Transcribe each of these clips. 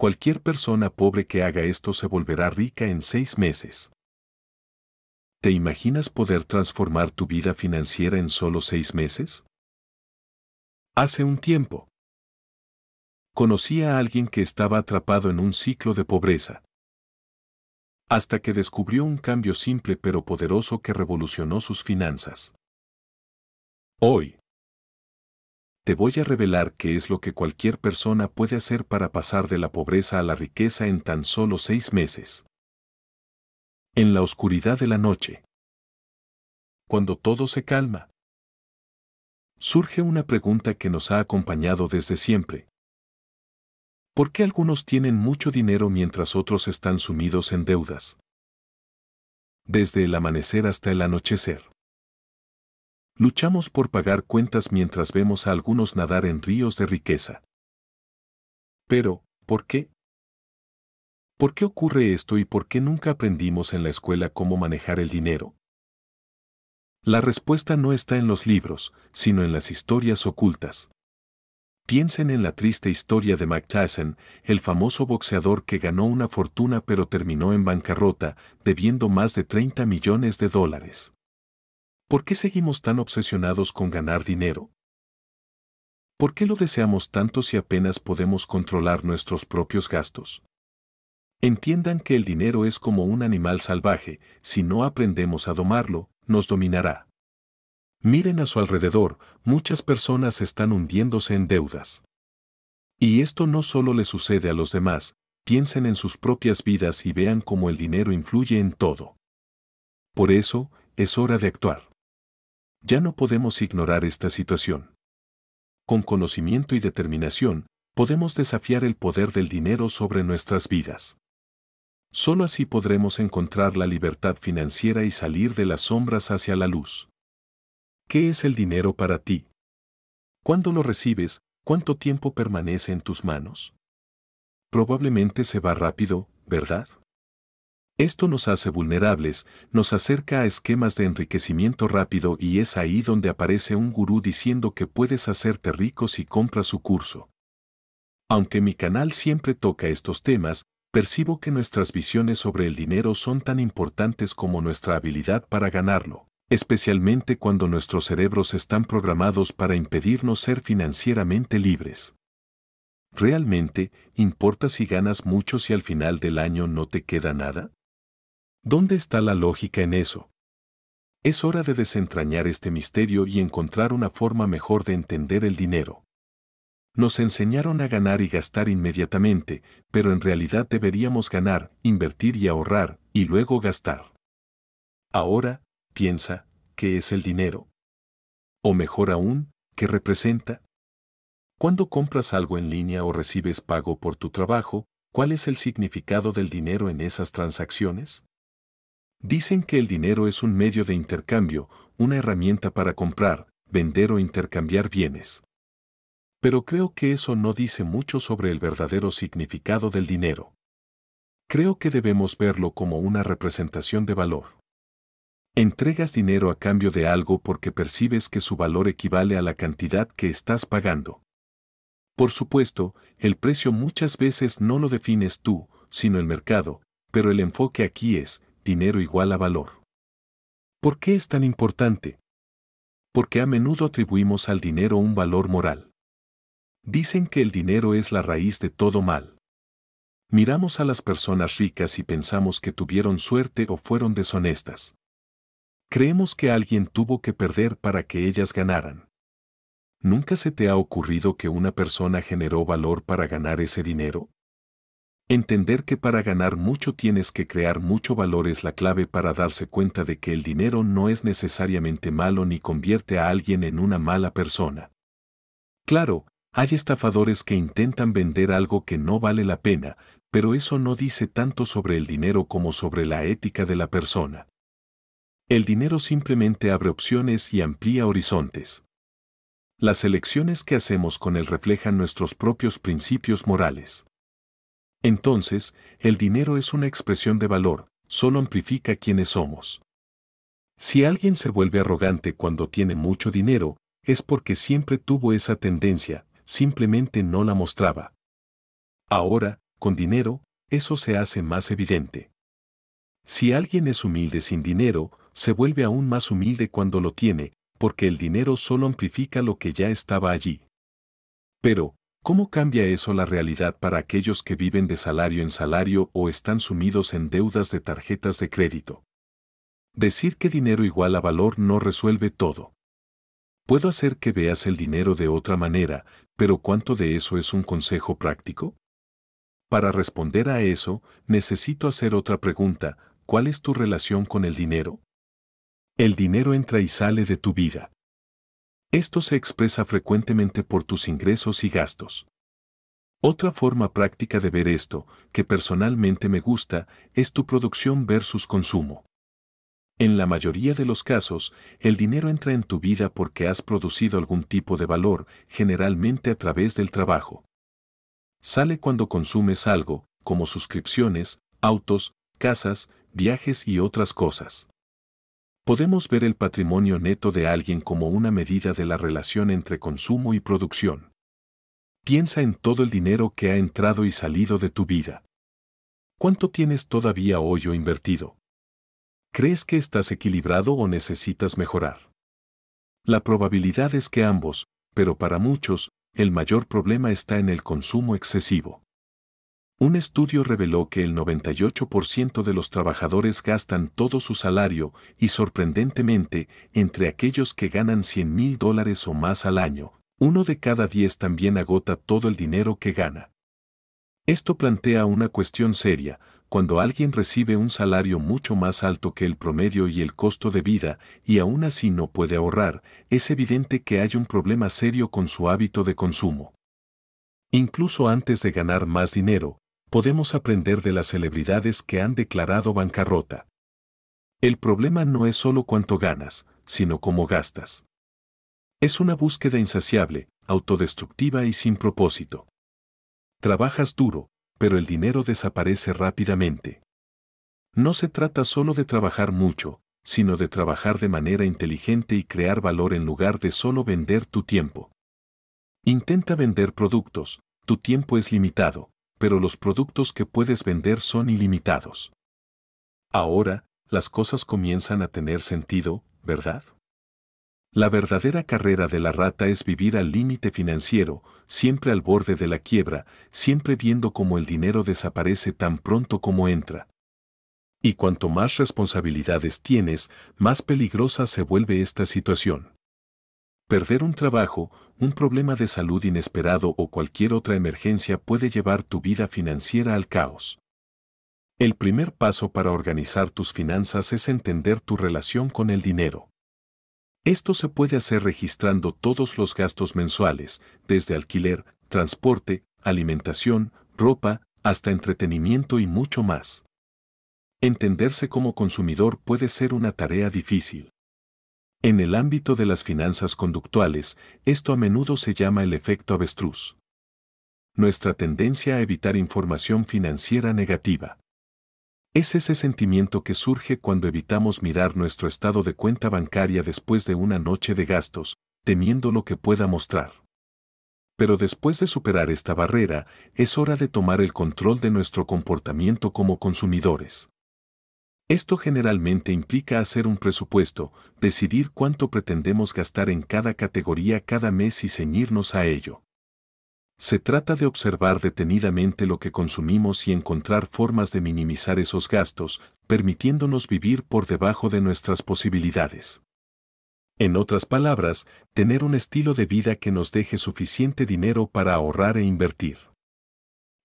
Cualquier persona pobre que haga esto se volverá rica en seis meses. ¿Te imaginas poder transformar tu vida financiera en solo seis meses? Hace un tiempo. Conocí a alguien que estaba atrapado en un ciclo de pobreza. Hasta que descubrió un cambio simple pero poderoso que revolucionó sus finanzas. Hoy, te voy a revelar qué es lo que cualquier persona puede hacer para pasar de la pobreza a la riqueza en tan solo seis meses. En la oscuridad de la noche. Cuando todo se calma. Surge una pregunta que nos ha acompañado desde siempre. ¿Por qué algunos tienen mucho dinero mientras otros están sumidos en deudas? Desde el amanecer hasta el anochecer. Luchamos por pagar cuentas mientras vemos a algunos nadar en ríos de riqueza. Pero, ¿por qué? ¿Por qué ocurre esto y por qué nunca aprendimos en la escuela cómo manejar el dinero? La respuesta no está en los libros, sino en las historias ocultas. Piensen en la triste historia de Mike el famoso boxeador que ganó una fortuna pero terminó en bancarrota, debiendo más de 30 millones de dólares. ¿Por qué seguimos tan obsesionados con ganar dinero? ¿Por qué lo deseamos tanto si apenas podemos controlar nuestros propios gastos? Entiendan que el dinero es como un animal salvaje, si no aprendemos a domarlo, nos dominará. Miren a su alrededor, muchas personas están hundiéndose en deudas. Y esto no solo le sucede a los demás, piensen en sus propias vidas y vean cómo el dinero influye en todo. Por eso, es hora de actuar. Ya no podemos ignorar esta situación. Con conocimiento y determinación, podemos desafiar el poder del dinero sobre nuestras vidas. Solo así podremos encontrar la libertad financiera y salir de las sombras hacia la luz. ¿Qué es el dinero para ti? ¿Cuándo lo recibes? ¿Cuánto tiempo permanece en tus manos? Probablemente se va rápido, ¿verdad? Esto nos hace vulnerables, nos acerca a esquemas de enriquecimiento rápido y es ahí donde aparece un gurú diciendo que puedes hacerte rico si compras su curso. Aunque mi canal siempre toca estos temas, percibo que nuestras visiones sobre el dinero son tan importantes como nuestra habilidad para ganarlo, especialmente cuando nuestros cerebros están programados para impedirnos ser financieramente libres. ¿Realmente importa si ganas mucho si al final del año no te queda nada? ¿Dónde está la lógica en eso? Es hora de desentrañar este misterio y encontrar una forma mejor de entender el dinero. Nos enseñaron a ganar y gastar inmediatamente, pero en realidad deberíamos ganar, invertir y ahorrar, y luego gastar. Ahora, piensa, ¿qué es el dinero? O mejor aún, ¿qué representa? Cuando compras algo en línea o recibes pago por tu trabajo, ¿cuál es el significado del dinero en esas transacciones? Dicen que el dinero es un medio de intercambio, una herramienta para comprar, vender o intercambiar bienes. Pero creo que eso no dice mucho sobre el verdadero significado del dinero. Creo que debemos verlo como una representación de valor. Entregas dinero a cambio de algo porque percibes que su valor equivale a la cantidad que estás pagando. Por supuesto, el precio muchas veces no lo defines tú, sino el mercado, pero el enfoque aquí es, dinero igual a valor. ¿Por qué es tan importante? Porque a menudo atribuimos al dinero un valor moral. Dicen que el dinero es la raíz de todo mal. Miramos a las personas ricas y pensamos que tuvieron suerte o fueron deshonestas. Creemos que alguien tuvo que perder para que ellas ganaran. ¿Nunca se te ha ocurrido que una persona generó valor para ganar ese dinero? Entender que para ganar mucho tienes que crear mucho valor es la clave para darse cuenta de que el dinero no es necesariamente malo ni convierte a alguien en una mala persona. Claro, hay estafadores que intentan vender algo que no vale la pena, pero eso no dice tanto sobre el dinero como sobre la ética de la persona. El dinero simplemente abre opciones y amplía horizontes. Las elecciones que hacemos con él reflejan nuestros propios principios morales. Entonces, el dinero es una expresión de valor, solo amplifica quienes somos. Si alguien se vuelve arrogante cuando tiene mucho dinero, es porque siempre tuvo esa tendencia, simplemente no la mostraba. Ahora, con dinero, eso se hace más evidente. Si alguien es humilde sin dinero, se vuelve aún más humilde cuando lo tiene, porque el dinero solo amplifica lo que ya estaba allí. Pero, ¿Cómo cambia eso la realidad para aquellos que viven de salario en salario o están sumidos en deudas de tarjetas de crédito? Decir que dinero igual a valor no resuelve todo. Puedo hacer que veas el dinero de otra manera, pero ¿cuánto de eso es un consejo práctico? Para responder a eso, necesito hacer otra pregunta, ¿cuál es tu relación con el dinero? El dinero entra y sale de tu vida. Esto se expresa frecuentemente por tus ingresos y gastos. Otra forma práctica de ver esto, que personalmente me gusta, es tu producción versus consumo. En la mayoría de los casos, el dinero entra en tu vida porque has producido algún tipo de valor, generalmente a través del trabajo. Sale cuando consumes algo, como suscripciones, autos, casas, viajes y otras cosas podemos ver el patrimonio neto de alguien como una medida de la relación entre consumo y producción. Piensa en todo el dinero que ha entrado y salido de tu vida. ¿Cuánto tienes todavía hoy o invertido? ¿Crees que estás equilibrado o necesitas mejorar? La probabilidad es que ambos, pero para muchos, el mayor problema está en el consumo excesivo. Un estudio reveló que el 98% de los trabajadores gastan todo su salario y sorprendentemente, entre aquellos que ganan 100 mil dólares o más al año, uno de cada 10 también agota todo el dinero que gana. Esto plantea una cuestión seria, cuando alguien recibe un salario mucho más alto que el promedio y el costo de vida y aún así no puede ahorrar, es evidente que hay un problema serio con su hábito de consumo. Incluso antes de ganar más dinero, podemos aprender de las celebridades que han declarado bancarrota. El problema no es solo cuánto ganas, sino cómo gastas. Es una búsqueda insaciable, autodestructiva y sin propósito. Trabajas duro, pero el dinero desaparece rápidamente. No se trata solo de trabajar mucho, sino de trabajar de manera inteligente y crear valor en lugar de solo vender tu tiempo. Intenta vender productos, tu tiempo es limitado pero los productos que puedes vender son ilimitados. Ahora, las cosas comienzan a tener sentido, ¿verdad? La verdadera carrera de la rata es vivir al límite financiero, siempre al borde de la quiebra, siempre viendo cómo el dinero desaparece tan pronto como entra. Y cuanto más responsabilidades tienes, más peligrosa se vuelve esta situación. Perder un trabajo, un problema de salud inesperado o cualquier otra emergencia puede llevar tu vida financiera al caos. El primer paso para organizar tus finanzas es entender tu relación con el dinero. Esto se puede hacer registrando todos los gastos mensuales, desde alquiler, transporte, alimentación, ropa, hasta entretenimiento y mucho más. Entenderse como consumidor puede ser una tarea difícil. En el ámbito de las finanzas conductuales, esto a menudo se llama el efecto avestruz. Nuestra tendencia a evitar información financiera negativa. Es ese sentimiento que surge cuando evitamos mirar nuestro estado de cuenta bancaria después de una noche de gastos, temiendo lo que pueda mostrar. Pero después de superar esta barrera, es hora de tomar el control de nuestro comportamiento como consumidores. Esto generalmente implica hacer un presupuesto, decidir cuánto pretendemos gastar en cada categoría cada mes y ceñirnos a ello. Se trata de observar detenidamente lo que consumimos y encontrar formas de minimizar esos gastos, permitiéndonos vivir por debajo de nuestras posibilidades. En otras palabras, tener un estilo de vida que nos deje suficiente dinero para ahorrar e invertir.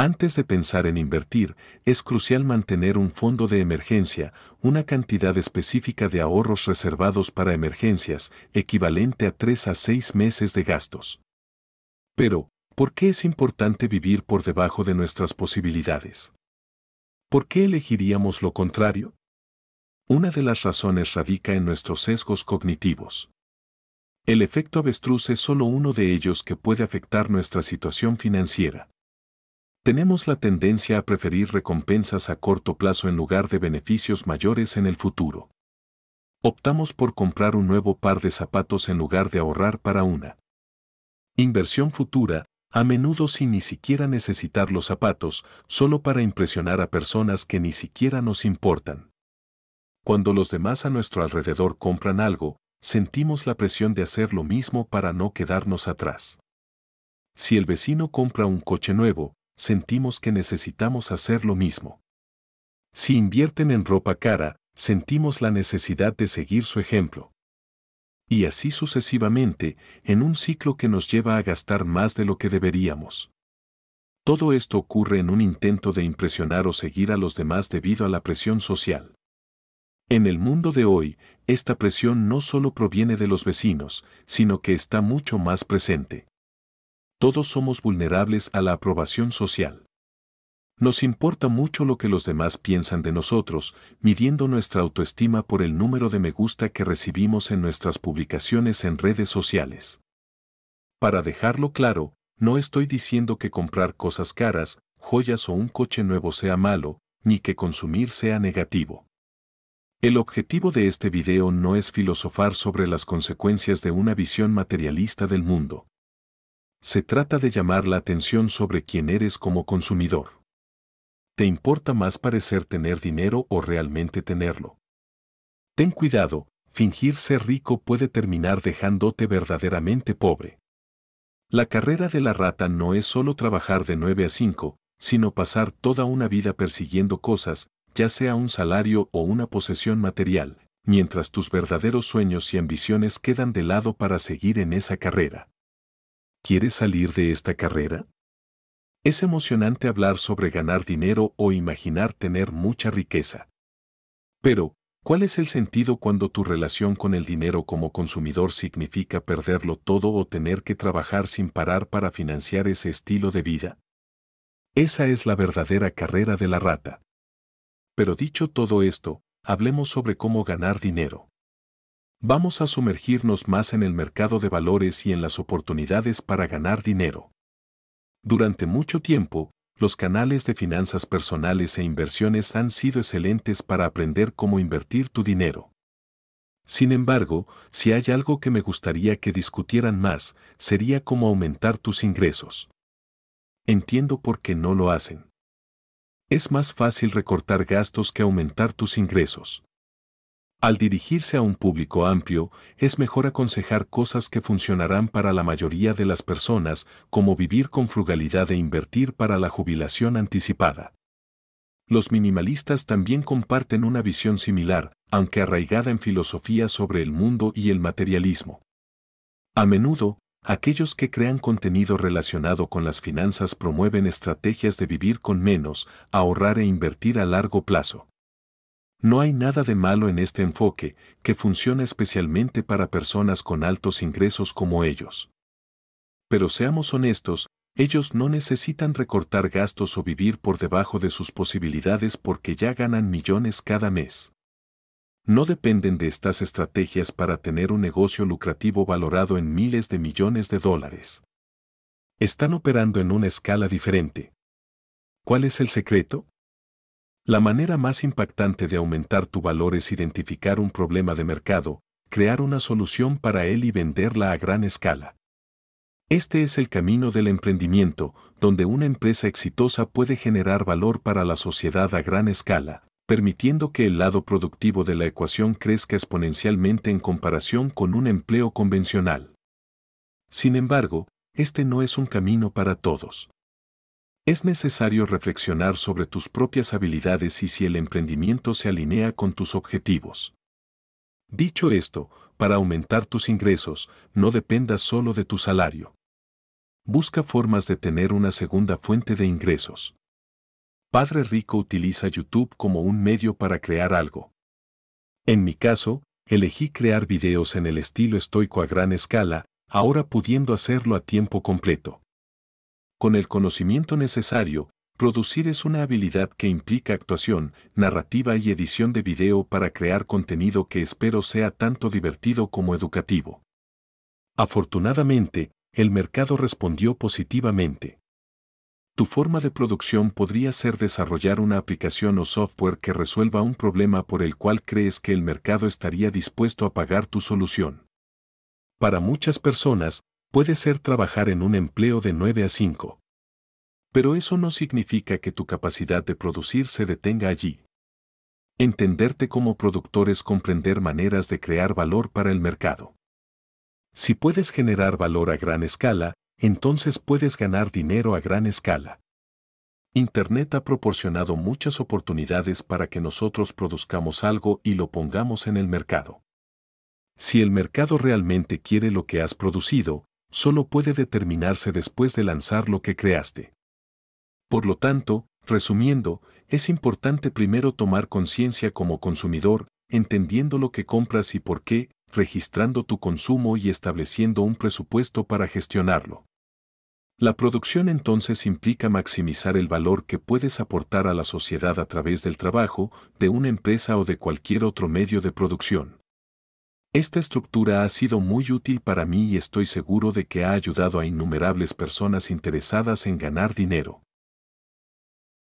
Antes de pensar en invertir, es crucial mantener un fondo de emergencia, una cantidad específica de ahorros reservados para emergencias, equivalente a 3 a 6 meses de gastos. Pero, ¿por qué es importante vivir por debajo de nuestras posibilidades? ¿Por qué elegiríamos lo contrario? Una de las razones radica en nuestros sesgos cognitivos. El efecto avestruz es solo uno de ellos que puede afectar nuestra situación financiera tenemos la tendencia a preferir recompensas a corto plazo en lugar de beneficios mayores en el futuro. Optamos por comprar un nuevo par de zapatos en lugar de ahorrar para una. Inversión futura, a menudo sin ni siquiera necesitar los zapatos, solo para impresionar a personas que ni siquiera nos importan. Cuando los demás a nuestro alrededor compran algo, sentimos la presión de hacer lo mismo para no quedarnos atrás. Si el vecino compra un coche nuevo, sentimos que necesitamos hacer lo mismo. Si invierten en ropa cara, sentimos la necesidad de seguir su ejemplo. Y así sucesivamente, en un ciclo que nos lleva a gastar más de lo que deberíamos. Todo esto ocurre en un intento de impresionar o seguir a los demás debido a la presión social. En el mundo de hoy, esta presión no solo proviene de los vecinos, sino que está mucho más presente todos somos vulnerables a la aprobación social. Nos importa mucho lo que los demás piensan de nosotros, midiendo nuestra autoestima por el número de me gusta que recibimos en nuestras publicaciones en redes sociales. Para dejarlo claro, no estoy diciendo que comprar cosas caras, joyas o un coche nuevo sea malo, ni que consumir sea negativo. El objetivo de este video no es filosofar sobre las consecuencias de una visión materialista del mundo. Se trata de llamar la atención sobre quién eres como consumidor. ¿Te importa más parecer tener dinero o realmente tenerlo? Ten cuidado, fingir ser rico puede terminar dejándote verdaderamente pobre. La carrera de la rata no es solo trabajar de 9 a 5, sino pasar toda una vida persiguiendo cosas, ya sea un salario o una posesión material, mientras tus verdaderos sueños y ambiciones quedan de lado para seguir en esa carrera. ¿Quieres salir de esta carrera? Es emocionante hablar sobre ganar dinero o imaginar tener mucha riqueza. Pero, ¿cuál es el sentido cuando tu relación con el dinero como consumidor significa perderlo todo o tener que trabajar sin parar para financiar ese estilo de vida? Esa es la verdadera carrera de la rata. Pero dicho todo esto, hablemos sobre cómo ganar dinero. Vamos a sumergirnos más en el mercado de valores y en las oportunidades para ganar dinero. Durante mucho tiempo, los canales de finanzas personales e inversiones han sido excelentes para aprender cómo invertir tu dinero. Sin embargo, si hay algo que me gustaría que discutieran más, sería cómo aumentar tus ingresos. Entiendo por qué no lo hacen. Es más fácil recortar gastos que aumentar tus ingresos. Al dirigirse a un público amplio, es mejor aconsejar cosas que funcionarán para la mayoría de las personas, como vivir con frugalidad e invertir para la jubilación anticipada. Los minimalistas también comparten una visión similar, aunque arraigada en filosofía sobre el mundo y el materialismo. A menudo, aquellos que crean contenido relacionado con las finanzas promueven estrategias de vivir con menos, ahorrar e invertir a largo plazo. No hay nada de malo en este enfoque, que funciona especialmente para personas con altos ingresos como ellos. Pero seamos honestos, ellos no necesitan recortar gastos o vivir por debajo de sus posibilidades porque ya ganan millones cada mes. No dependen de estas estrategias para tener un negocio lucrativo valorado en miles de millones de dólares. Están operando en una escala diferente. ¿Cuál es el secreto? La manera más impactante de aumentar tu valor es identificar un problema de mercado, crear una solución para él y venderla a gran escala. Este es el camino del emprendimiento, donde una empresa exitosa puede generar valor para la sociedad a gran escala, permitiendo que el lado productivo de la ecuación crezca exponencialmente en comparación con un empleo convencional. Sin embargo, este no es un camino para todos. Es necesario reflexionar sobre tus propias habilidades y si el emprendimiento se alinea con tus objetivos. Dicho esto, para aumentar tus ingresos, no dependas solo de tu salario. Busca formas de tener una segunda fuente de ingresos. Padre Rico utiliza YouTube como un medio para crear algo. En mi caso, elegí crear videos en el estilo estoico a gran escala, ahora pudiendo hacerlo a tiempo completo. Con el conocimiento necesario, producir es una habilidad que implica actuación, narrativa y edición de video para crear contenido que espero sea tanto divertido como educativo. Afortunadamente, el mercado respondió positivamente. Tu forma de producción podría ser desarrollar una aplicación o software que resuelva un problema por el cual crees que el mercado estaría dispuesto a pagar tu solución. Para muchas personas, puede ser trabajar en un empleo de 9 a 5. Pero eso no significa que tu capacidad de producir se detenga allí. Entenderte como productor es comprender maneras de crear valor para el mercado. Si puedes generar valor a gran escala, entonces puedes ganar dinero a gran escala. Internet ha proporcionado muchas oportunidades para que nosotros produzcamos algo y lo pongamos en el mercado. Si el mercado realmente quiere lo que has producido, solo puede determinarse después de lanzar lo que creaste. Por lo tanto, resumiendo, es importante primero tomar conciencia como consumidor, entendiendo lo que compras y por qué, registrando tu consumo y estableciendo un presupuesto para gestionarlo. La producción entonces implica maximizar el valor que puedes aportar a la sociedad a través del trabajo, de una empresa o de cualquier otro medio de producción. Esta estructura ha sido muy útil para mí y estoy seguro de que ha ayudado a innumerables personas interesadas en ganar dinero.